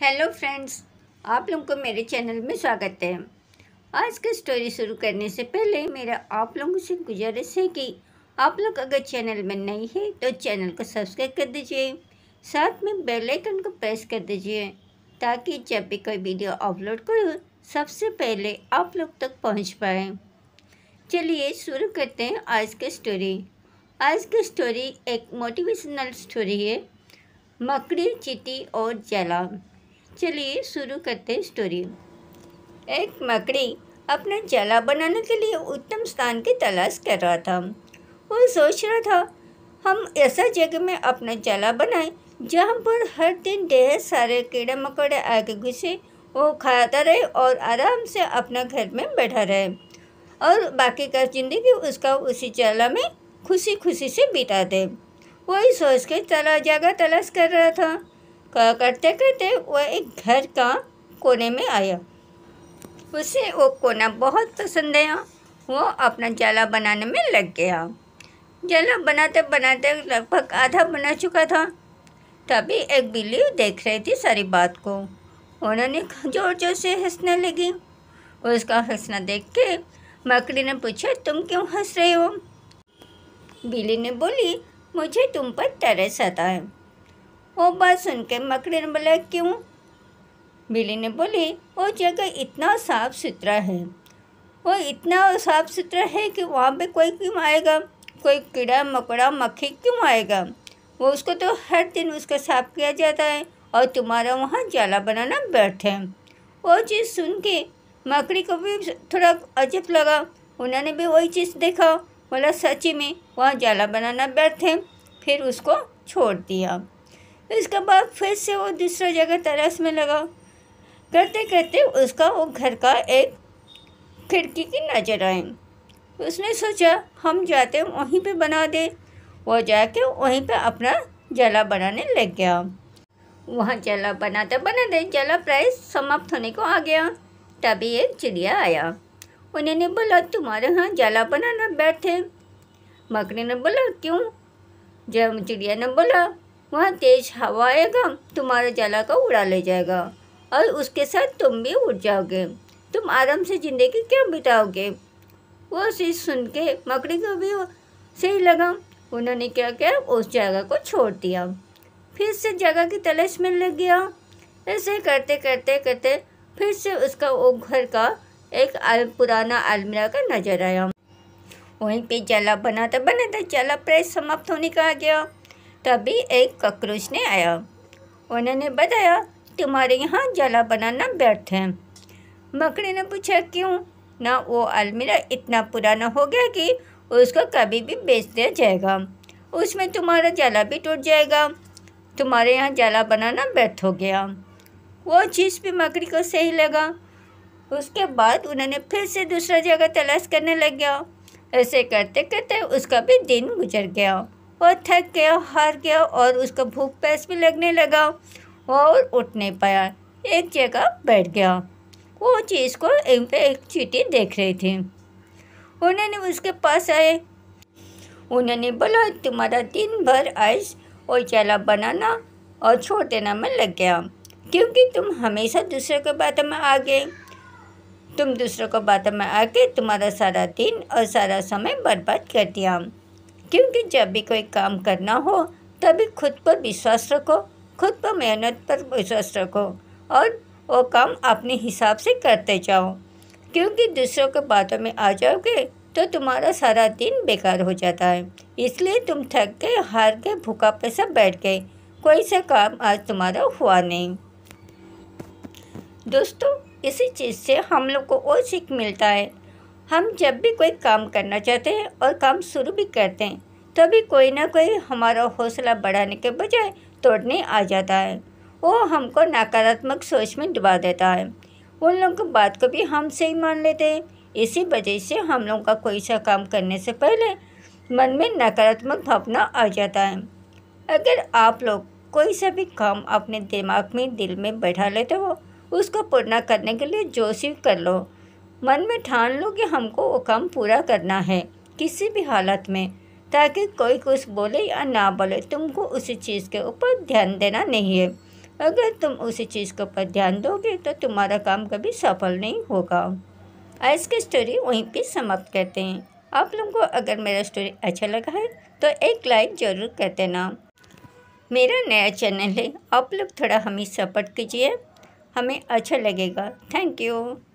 hello friends आप लोग को मेरे चैनल में स्वागत है आज का स्टोरी शुरू करने से पहले मेरा आप लोगों से गुजारिश है कि आप लोग अगर चैनल में नहीं है तो चैनल को सब्सक्राइब कर दीजिए साथ में बेल आइकन को प्रेस कर दीजिए ताकि जब भी कोई वीडियो अपलोड करो सबसे पहले आप लोग तक पहुंच पाए चलिए शुरू करते हैं आज की स्टोरी आज की स्टोरी एक मोटिवेशनल स्टोरी है मकड़ी चिटी और जलाम चलिए शुरू करते हैं स्टोरी एक मकड़ी अपना जला बनाने के लिए उत्तम स्थान की तलाश कर रहा था वो सोच रहा था हम ऐसा जगह में अपना जला बनाए जहाँ पर हर दिन ढेर सारे कीड़े मकोड़े आके घुसे वो खाता रहे और आराम से अपना घर में बैठा रहे और बाकी का ज़िंदगी उसका उसी जला में खुशी खुशी से बिता दे वही सोच के चला जगह तलाश कर रहा था करते करते वह एक घर का कोने में आया उसे वो कोना बहुत पसंद आया वो अपना जाला बनाने में लग गया जाला बनाते बनाते लगभग आधा बना चुका था तभी एक बिल्ली देख रही थी सारी बात को उन्होंने जोर जोर से हंसने लगी उसका हंसना देख के मकड़ी ने पूछा तुम क्यों हंस रहे हो बिल्ली ने बोली मुझे तुम पर तरस आता है वो बात सुनकर मकड़ी ने बोला क्यों बिली ने बोली वो जगह इतना साफ सुथरा है वो इतना साफ सुथरा है कि वहाँ पे कोई क्यों आएगा कोई कीड़ा मकोड़ा मक्खी क्यों आएगा वो उसको तो हर दिन उसका साफ किया जाता है और तुम्हारा वहाँ जाला बनाना बैठे वो चीज़ सुन के मकड़ी को भी थोड़ा अजीब लगा उन्होंने भी वही चीज़ देखा बोला सची में वहाँ जाला बनाना बैठे फिर उसको छोड़ दिया तो इसके बाद फिर से वो दूसरा जगह तरस में लगा करते करते उसका वो घर का एक खिड़की की नज़र आई उसने सोचा हम जाते वहीं पे बना दे वो जाके वहीं पे अपना जला बनाने लग गया वहाँ जला बनाते बनाते जला प्राइस समाप्त होने को आ गया तभी एक चिड़िया आया उन्होंने बोला तुम्हारे यहाँ जला बनाना बैठे मकड़ी ने बोला क्यों जब चिड़िया ने बोला वह तेज हवा आएगा तुम्हारे जला का उड़ा ले जाएगा और उसके साथ तुम भी उड़ जाओगे तुम आराम से ज़िंदगी क्या बिताओगे वो चीज़ सुन के मकड़ी को भी सही लगा उन्होंने क्या किया उस जगह को छोड़ दिया फिर से जगह की तलाश में लग गया ऐसे करते करते करते फिर से उसका वो घर का एक आल, पुराना अलमीरा का नजर आया वहीं पे जला बनाता बनाता जला प्रेस समाप्त होने का आ गया तभी एक ककरोच ने आया उन्होंने बताया तुम्हारे यहाँ जला बनाना व्यर्थ है मकड़ी ने पूछा क्यों ना वो अलमीरा इतना पुराना हो गया कि उसको कभी भी बेच दिया जाएगा उसमें तुम्हारा जला भी टूट जाएगा तुम्हारे यहाँ जला बनाना व्यर्थ हो गया वो चीज़ भी मकड़ी को सही लगा उसके बाद उन्होंने फिर से दूसरा जगह तलाश करने लग गया ऐसे करते करते उसका भी दिन गुजर गया वो थक गया हार गया और उसका भूख प्यास भी लगने लगा और उठ नहीं पाया एक जगह बैठ गया वो चीज़ को इन पे एक चीटी देख रही थी उन्होंने उसके पास आए उन्होंने बोला तुम्हारा दिन भर आइस और चला बनाना और छोड़ देना में लग गया क्योंकि तुम हमेशा दूसरों के बातों में आ गए तुम दूसरों को बातों में आके तुम्हारा सारा दिन और सारा समय बर्बाद कर दिया क्योंकि जब भी कोई काम करना हो तभी खुद पर विश्वास रखो खुद पर मेहनत पर विश्वास रखो और वो काम अपने हिसाब से करते जाओ क्योंकि दूसरों के बातों में आ जाओगे तो तुम्हारा सारा दिन बेकार हो जाता है इसलिए तुम थक गए हार गए भूखा पैसा बैठ गए कोई सा काम आज तुम्हारा हुआ नहीं दोस्तों इसी चीज़ से हम लोग को और सीख मिलता है हम जब भी कोई काम करना चाहते हैं और काम शुरू भी करते हैं तभी कोई ना कोई हमारा हौसला बढ़ाने के बजाय तोड़ने आ जाता है वो हमको नकारात्मक सोच में डुबा देता है उन लोगों की बात को भी हम सही मान लेते हैं इसी वजह से हम लोगों का कोई सा काम करने से पहले मन में नकारात्मक भावना आ जाता है अगर आप लोग कोई सा भी काम अपने दिमाग में दिल में बैठा लेते हो उसको पूर्ण करने के लिए जोशी कर लो मन में ठान लो कि हमको वो काम पूरा करना है किसी भी हालत में ताकि कोई कुछ बोले या ना बोले तुमको उसी चीज़ के ऊपर ध्यान देना नहीं है अगर तुम उसी चीज़ के ऊपर ध्यान दोगे तो तुम्हारा काम कभी सफल नहीं होगा आज की स्टोरी वहीं पे समाप्त करते हैं आप लोगों को अगर मेरा स्टोरी अच्छा लगा है तो एक लाइक ज़रूर कर देना मेरा नया चैनल है आप लोग थोड़ा हमें सपोर्ट कीजिए हमें अच्छा लगेगा थैंक यू